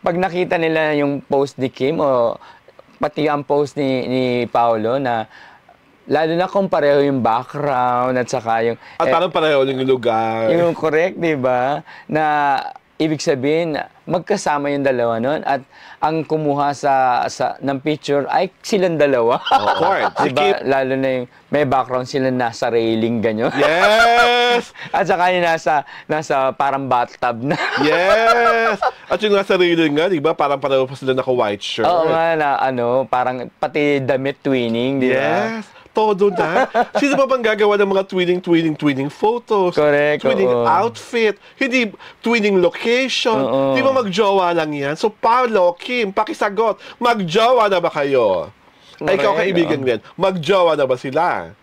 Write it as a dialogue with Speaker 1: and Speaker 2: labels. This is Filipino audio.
Speaker 1: pag nakita nila yung post ni Kim o pati ang post ni, ni Paolo na lalo na kung pareho yung background at saka yung... At eh, parang pareho yung lugar. Yung correct, di ba? Na ibig sabihin, magkasama yung dalawa nun at ang kumuha sa, sa ng picture ay silang dalawa. Of course. diba? Lalo na yung may background sila nasa railing ganyan. Yes!
Speaker 2: at saka yung nasa, nasa parang bathtub
Speaker 1: na. yes! At
Speaker 2: yung nga sarili nga, di ba? Parang pareho pa sila naka-white shirt. Oo nga na, ano, parang pati damit twinning, di ba? Yes
Speaker 3: todo na. Sino ba bang gagawa ng mga twinning, twinning, twinning photos? Correct. Twinning oo. outfit. Hindi twinning location. Oo. Di ba magjowa lang yan? So, Paolo, Kim, pakisagot. Magjowa na ba kayo? Ay, ikaw kaibigan oh. Magjowa na ba sila?